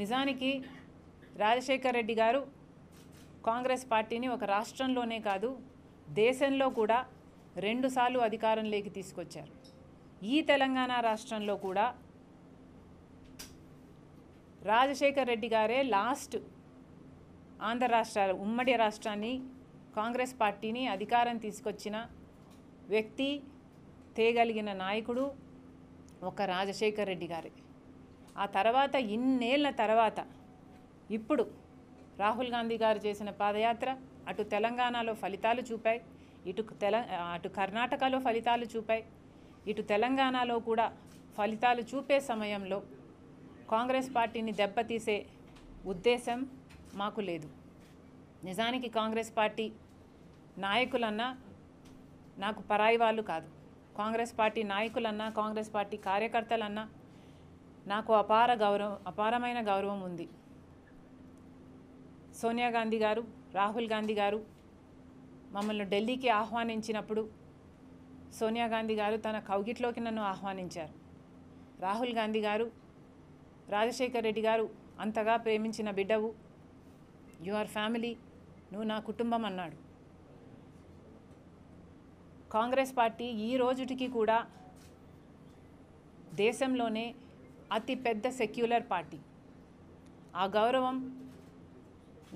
నిజానికి రాజశేఖర్ రెడ్డి గారు కాంగ్రెస్ పార్టీని ఒక రాష్ట్రంలోనే కాదు దేశంలో కూడా రెండుసార్లు అధికారంలోకి తీసుకొచ్చారు ఈ తెలంగాణ రాష్ట్రంలో కూడా రాజశేఖర్ రెడ్డి గారే లాస్ట్ ఆంధ్ర రాష్ట్రాలు ఉమ్మడి రాష్ట్రాన్ని కాంగ్రెస్ పార్టీని అధికారం తీసుకొచ్చిన వ్యక్తి తేగలిగిన నాయకుడు ఒక రాజశేఖర్ రెడ్డి గారే ఆ తర్వాత ఇన్నేళ్ల తర్వాత ఇప్పుడు రాహుల్ గాంధీ గారు చేసిన పాదయాత్ర అటు తెలంగాణలో ఫలితాలు చూపాయి ఇటు తెల అటు కర్ణాటకలో ఫలితాలు చూపాయి ఇటు తెలంగాణలో కూడా ఫలితాలు చూపే సమయంలో కాంగ్రెస్ పార్టీని దెబ్బతీసే ఉద్దేశం మాకు లేదు నిజానికి కాంగ్రెస్ పార్టీ నాయకులన్నా నాకు పరాయి వాళ్ళు కాదు కాంగ్రెస్ పార్టీ నాయకులన్నా కాంగ్రెస్ పార్టీ కార్యకర్తలన్నా నాకు అపార గౌరవం అపారమైన గౌరవం ఉంది సోనియా గాంధీ గారు రాహుల్ గాంధీ గారు మమ్మల్ని ఢిల్లీకి ఆహ్వానించినప్పుడు సోనియా గాంధీ గారు తన కౌగిట్లోకి నన్ను ఆహ్వానించారు రాహుల్ గాంధీ గారు రాజశేఖర్ రెడ్డి గారు అంతగా ప్రేమించిన బిడ్డవు యు ఆర్ ఫ్యామిలీ నువ్వు నా కుటుంబం అన్నాడు కాంగ్రెస్ పార్టీ ఈ రోజుటికి కూడా దేశంలోనే అతిపెద్ద సెక్యులర్ పార్టీ ఆ గౌరవం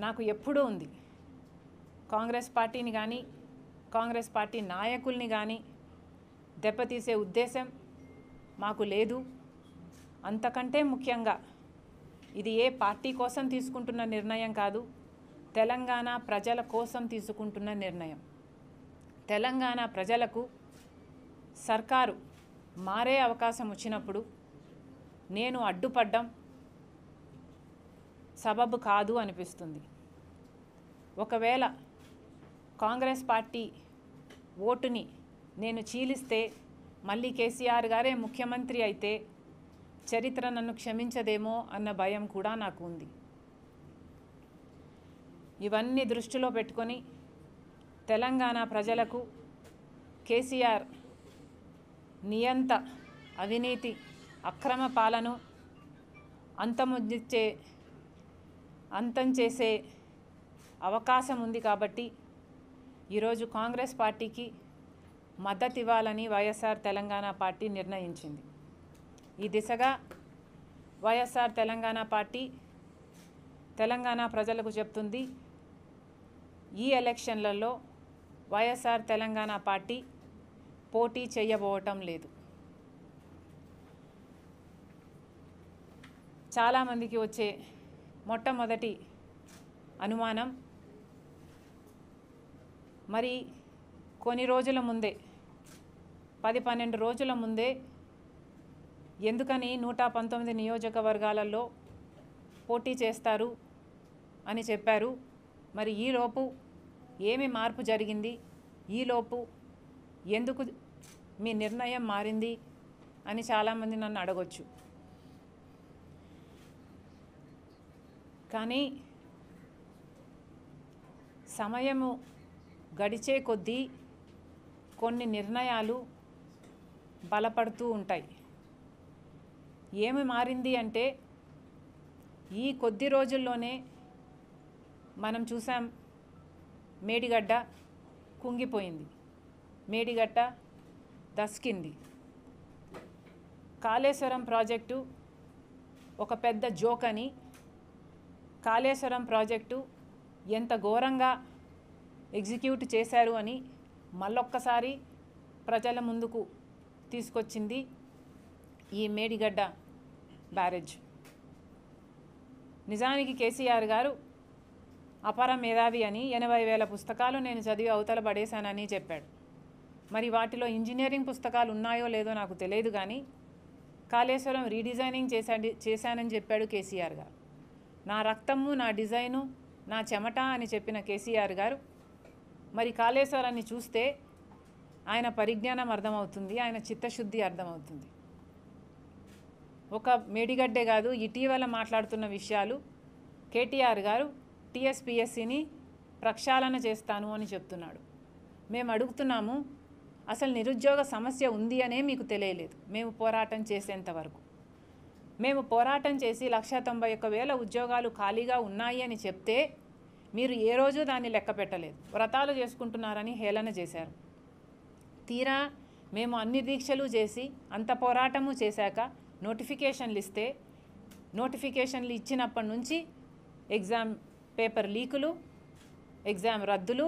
నాకు ఎప్పుడూ ఉంది కాంగ్రెస్ పార్టీని కానీ కాంగ్రెస్ పార్టీ నాయకుల్ని కానీ దెబ్బతీసే ఉద్దేశం మాకు లేదు అంతకంటే ముఖ్యంగా ఇది ఏ పార్టీ కోసం తీసుకుంటున్న నిర్ణయం కాదు తెలంగాణ ప్రజల కోసం తీసుకుంటున్న నిర్ణయం తెలంగాణ ప్రజలకు సర్కారు మారే అవకాశం వచ్చినప్పుడు నేను అడ్డుపడ్డం సబబు కాదు అనిపిస్తుంది ఒకవేళ కాంగ్రెస్ పార్టీ ఓటుని నేను చీలిస్తే మళ్ళీ కేసీఆర్ గారే ముఖ్యమంత్రి అయితే చరిత్ర నన్ను క్షమించదేమో అన్న భయం కూడా నాకు ఉంది ఇవన్నీ దృష్టిలో పెట్టుకొని తెలంగాణ ప్రజలకు కేసీఆర్ నియంత అవినీతి అక్రమ పాలను అంతముచ్చే అంతం చేసే అవకాశం ఉంది కాబట్టి ఈరోజు కాంగ్రెస్ పార్టీకి మద్దతు ఇవ్వాలని వైఎస్ఆర్ తెలంగాణ పార్టీ నిర్ణయించింది ఈ దిశగా వైఎస్ఆర్ తెలంగాణ పార్టీ తెలంగాణ ప్రజలకు చెప్తుంది ఈ ఎలక్షన్లలో వైఎస్ఆర్ తెలంగాణ పార్టీ పోటీ చేయబోవటం లేదు చాలామందికి వచ్చే మొట్టమొదటి అనుమానం మరి కొన్ని రోజుల ముందే పది పన్నెండు రోజుల ముందే ఎందుకని నూట పంతొమ్మిది నియోజకవర్గాలలో పోటీ చేస్తారు అని చెప్పారు మరి ఈలోపు ఏమి మార్పు జరిగింది ఈలోపు ఎందుకు మీ నిర్ణయం మారింది అని చాలామంది నన్ను అడగొచ్చు కానీ సమయము గడిచే కొద్దీ కొన్ని నిర్ణయాలు బలపడుతూ ఉంటాయి ఏమి మారింది అంటే ఈ కొద్ది రోజుల్లోనే మనం చూసాం మేడిగడ్డ కుంగిపోయింది మేడిగడ్డ దస్కింది కాళేశ్వరం ప్రాజెక్టు ఒక పెద్ద జోక్ అని కాళేశ్వరం ప్రాజెక్టు ఎంత ఘోరంగా ఎగ్జిక్యూట్ చేశారు అని మళ్ళొక్కసారి ప్రజల ముందుకు తీసుకొచ్చింది ఈ మేడిగడ్డ బ్యారేజ్ నిజానికి కేసీఆర్ గారు అపర మేధావి అని ఎనభై వేల పుస్తకాలు నేను చదివి అవతల పడేశానని చెప్పాడు మరి వాటిలో ఇంజనీరింగ్ పుస్తకాలు ఉన్నాయో లేదో నాకు తెలియదు కానీ కాళేశ్వరం రీడిజైనింగ్ చేశాడు చేశానని చెప్పాడు కేసీఆర్ గారు నా రక్తము నా డిజైను నా చెమట అని చెప్పిన కేసీఆర్ గారు మరి కాళేశ్వరాన్ని చూస్తే ఆయన పరిజ్ఞానం అర్థమవుతుంది ఆయన చిత్తశుద్ధి అర్థమవుతుంది ఒక మేడిగడ్డే కాదు ఇటీవల మాట్లాడుతున్న విషయాలు కేటీఆర్ గారు టీఎస్పిఎస్సిని ప్రక్షాళన చేస్తాను అని చెప్తున్నాడు మేము అడుగుతున్నాము అసలు నిరుద్యోగ సమస్య ఉంది అనే మీకు తెలియలేదు మేము పోరాటం చేసేంత వరకు మేము పోరాటం చేసి లక్ష తొంభై ఒక్క వేల ఉద్యోగాలు ఖాళీగా ఉన్నాయి అని చెప్తే మీరు ఏ రోజు దాన్ని లెక్క పెట్టలేదు వ్రతాలు చేసుకుంటున్నారని హేళన చేశారు తీరా మేము అన్ని దీక్షలు చేసి అంత పోరాటము చేశాక నోటిఫికేషన్లు ఇస్తే నోటిఫికేషన్లు ఇచ్చినప్పటి నుంచి ఎగ్జామ్ పేపర్ లీకులు ఎగ్జామ్ రద్దులు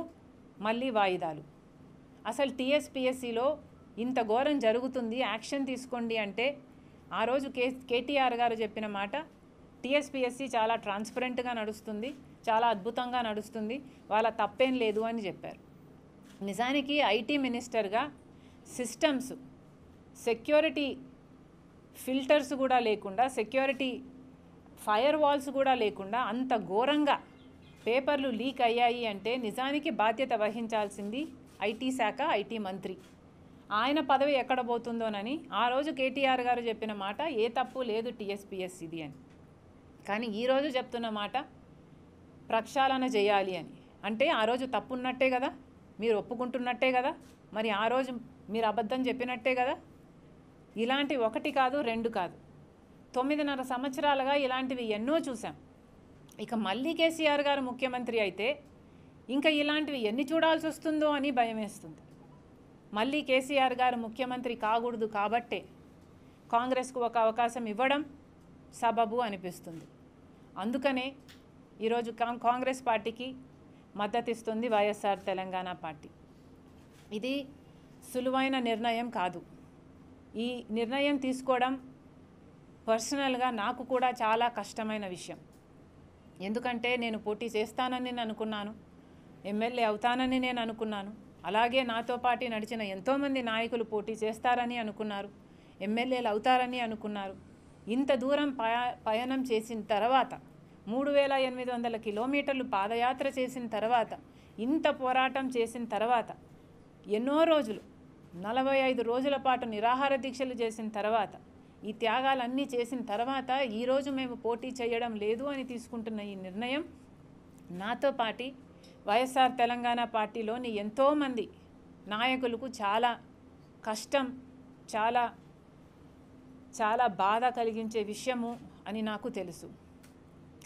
మళ్ళీ వాయిదాలు అసలు టీఎస్పిఎస్సిలో ఇంత ఘోరం జరుగుతుంది యాక్షన్ తీసుకోండి అంటే ఆ రోజు కే కేటీఆర్ గారు చెప్పిన మాట టీఎస్పిఎస్సి చాలా ట్రాన్స్పరెంట్గా నడుస్తుంది చాలా అద్భుతంగా నడుస్తుంది వాళ్ళ తప్పేం లేదు అని చెప్పారు నిజానికి ఐటీ మినిస్టర్గా సిస్టమ్స్ సెక్యూరిటీ ఫిల్టర్స్ కూడా లేకుండా సెక్యూరిటీ ఫైర్ వాల్స్ కూడా లేకుండా అంత ఘోరంగా పేపర్లు లీక్ అయ్యాయి అంటే నిజానికి బాధ్యత వహించాల్సింది ఐటీ శాఖ ఐటీ మంత్రి ఆయన పదవి ఎక్కడ పోతుందోనని ఆ రోజు కేటీఆర్ గారు చెప్పిన మాట ఏ తప్పు లేదు టీఎస్పీఎస్ ఇది అని కానీ ఈరోజు చెప్తున్న మాట ప్రక్షాళన చేయాలి అని అంటే ఆ రోజు తప్పు ఉన్నట్టే కదా మీరు ఒప్పుకుంటున్నట్టే కదా మరి ఆ రోజు మీరు అబద్ధం చెప్పినట్టే కదా ఇలాంటి ఒకటి కాదు రెండు కాదు తొమ్మిదిన్నర సంవత్సరాలుగా ఇలాంటివి ఎన్నో చూసాం ఇక మళ్ళీ కేసీఆర్ గారు ముఖ్యమంత్రి అయితే ఇంకా ఇలాంటివి ఎన్ని చూడాల్సి వస్తుందో అని భయం వేస్తుంది మళ్ళీ కేసీఆర్ గారు ముఖ్యమంత్రి కాకూడదు కాబట్టే కాంగ్రెస్కు ఒక అవకాశం ఇవ్వడం సబబు అనిపిస్తుంది అందుకనే ఈరోజు కాంగ్రెస్ పార్టీకి మద్దతిస్తుంది వైఎస్ఆర్ తెలంగాణ పార్టీ ఇది సులువైన నిర్ణయం కాదు ఈ నిర్ణయం తీసుకోవడం పర్సనల్గా నాకు కూడా చాలా కష్టమైన విషయం ఎందుకంటే నేను పోటీ చేస్తానని నేను అనుకున్నాను ఎమ్మెల్యే అవుతానని నేను అనుకున్నాను అలాగే నాతో పాటు నడిచిన ఎంతోమంది నాయకులు పోటీ చేస్తారని అనుకున్నారు ఎమ్మెల్యేలు అవుతారని అనుకున్నారు ఇంత దూరం పయనం చేసిన తర్వాత మూడు వేల ఎనిమిది వందల కిలోమీటర్లు పాదయాత్ర చేసిన తర్వాత ఇంత పోరాటం చేసిన తర్వాత ఎన్నో రోజులు నలభై ఐదు రోజుల పాటు నిరాహార దీక్షలు చేసిన తర్వాత ఈ త్యాగాలన్నీ చేసిన తర్వాత ఈరోజు మేము పోటీ చేయడం లేదు అని తీసుకుంటున్న ఈ నిర్ణయం నాతో పాటి వైఎస్ఆర్ తెలంగాణ పార్టీలోని ఎంతోమంది నాయకులకు చాలా కష్టం చాలా చాలా బాధ కలిగించే విషయము అని నాకు తెలుసు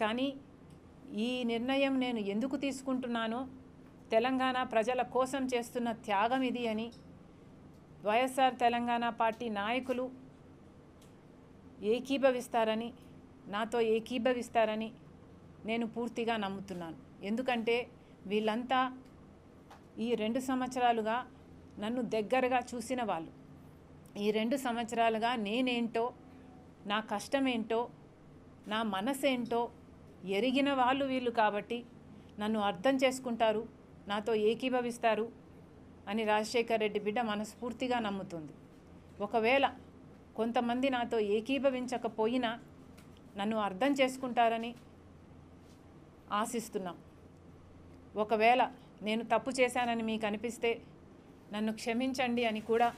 కానీ ఈ నిర్ణయం నేను ఎందుకు తీసుకుంటున్నానో తెలంగాణ ప్రజల కోసం చేస్తున్న త్యాగం ఇది అని వైఎస్ఆర్ తెలంగాణ పార్టీ నాయకులు ఏకీభవిస్తారని నాతో ఏకీభవిస్తారని నేను పూర్తిగా నమ్ముతున్నాను ఎందుకంటే వీళ్ళంతా ఈ రెండు సంవత్సరాలుగా నన్ను దగ్గరగా చూసిన వాళ్ళు ఈ రెండు సంవత్సరాలుగా నేనేంటో నా కష్టమేంటో నా మనసేంటో ఎరిగిన వాళ్ళు వీళ్ళు కాబట్టి నన్ను అర్థం చేసుకుంటారు నాతో ఏకీభవిస్తారు అని రాజశేఖర్ రెడ్డి బిడ్డ మనస్ఫూర్తిగా నమ్ముతుంది ఒకవేళ కొంతమంది నాతో ఏకీభవించకపోయినా నన్ను అర్థం చేసుకుంటారని ఆశిస్తున్నాం ఒకవేళ నేను తప్పు చేశానని మీకు అనిపిస్తే నన్ను క్షమించండి అని కూడా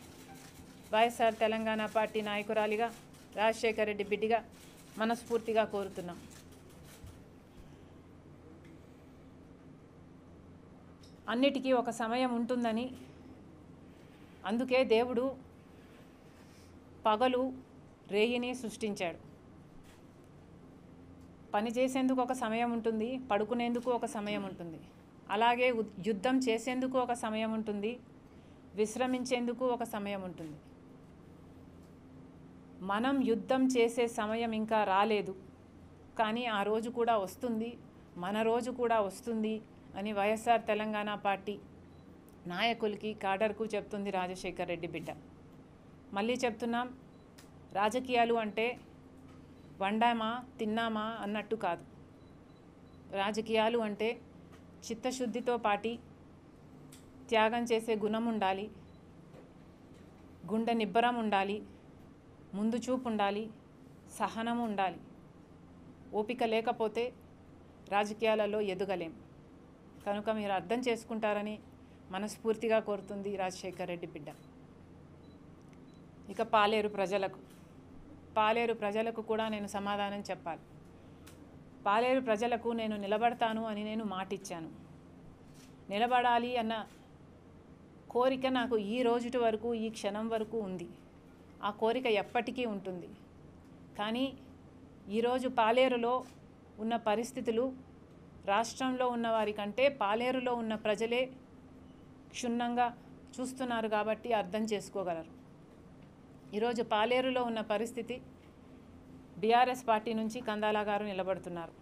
వైఎస్ఆర్ తెలంగాణ పార్టీ నాయకురాలిగా రాజశేఖర రెడ్డి బిడ్డిగా మనస్ఫూర్తిగా కోరుతున్నాం అన్నిటికీ ఒక సమయం ఉంటుందని అందుకే దేవుడు పగలు రేయిని సృష్టించాడు పని చేసేందుకు ఒక సమయం ఉంటుంది పడుకునేందుకు ఒక సమయం ఉంటుంది అలాగే యుద్ధం చేసేందుకు ఒక సమయం ఉంటుంది విశ్రమించేందుకు ఒక సమయం ఉంటుంది మనం యుద్ధం చేసే సమయం ఇంకా రాలేదు కానీ ఆ రోజు కూడా వస్తుంది మన రోజు కూడా వస్తుంది అని వైఎస్ఆర్ తెలంగాణ పార్టీ నాయకులకి కాడర్కు చెప్తుంది రాజశేఖర్ రెడ్డి బిడ్డ మళ్ళీ చెప్తున్నాం రాజకీయాలు అంటే వండామా తిన్నామా అన్నట్టు కాదు రాజకీయాలు అంటే చిత్తశుద్ధితో పాటి త్యాగం చేసే గుణం ఉండాలి గుండె నిబ్బరం ఉండాలి ముందు చూపు ఉండాలి సహనము ఉండాలి ఓపిక లేకపోతే రాజకీయాలలో ఎదగలేం కనుక మీరు అర్థం చేసుకుంటారని మనస్ఫూర్తిగా కోరుతుంది రాజశేఖర్ రెడ్డి బిడ్డ ఇక పాలేరు ప్రజలకు పాలేరు ప్రజలకు కూడా నేను సమాధానం చెప్పాలి పాలేరు ప్రజలకు నేను నిలబడతాను అని నేను మాటిచ్చాను నిలబడాలి అన్న కోరిక నాకు ఈ రోజుటి వరకు ఈ క్షణం వరకు ఉంది ఆ కోరిక ఎప్పటికీ ఉంటుంది కానీ ఈరోజు పాలేరులో ఉన్న పరిస్థితులు రాష్ట్రంలో ఉన్న వారికంటే పాలేరులో ఉన్న ప్రజలే క్షుణ్ణంగా చూస్తున్నారు కాబట్టి అర్థం చేసుకోగలరు ఈరోజు పాలేరులో ఉన్న పరిస్థితి బీఆర్ఎస్ పార్టీ నుంచి కందాల గారు నిలబడుతున్నారు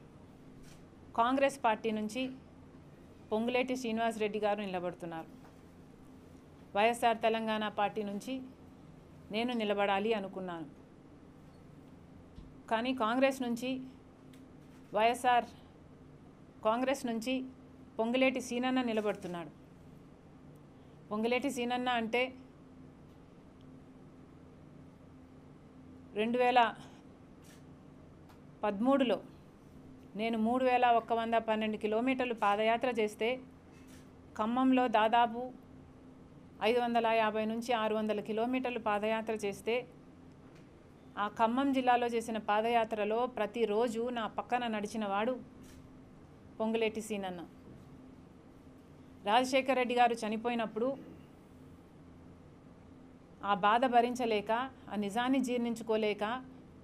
కాంగ్రెస్ పార్టీ నుంచి పొంగులేటి శ్రీనివాసరెడ్డి గారు నిలబడుతున్నారు వైఎస్ఆర్ తెలంగాణ పార్టీ నుంచి నేను నిలబడాలి అనుకున్నాను కానీ కాంగ్రెస్ నుంచి వైఎస్ఆర్ కాంగ్రెస్ నుంచి పొంగులేటి సీనన్న నిలబడుతున్నాడు పొంగులేటి సీనన్న అంటే రెండు వేల పదమూడులో నేను మూడు వేల ఒక్క వంద పన్నెండు కిలోమీటర్లు పాదయాత్ర చేస్తే ఖమ్మంలో దాదాపు ఐదు వందల యాభై నుంచి ఆరు వందల కిలోమీటర్లు పాదయాత్ర చేస్తే ఆ ఖమ్మం జిల్లాలో చేసిన పాదయాత్రలో ప్రతిరోజు నా పక్కన నడిచినవాడు పొంగులేటి సీనన్న రాజశేఖర రెడ్డి గారు చనిపోయినప్పుడు ఆ బాధ భరించలేక ఆ నిజాన్ని జీర్ణించుకోలేక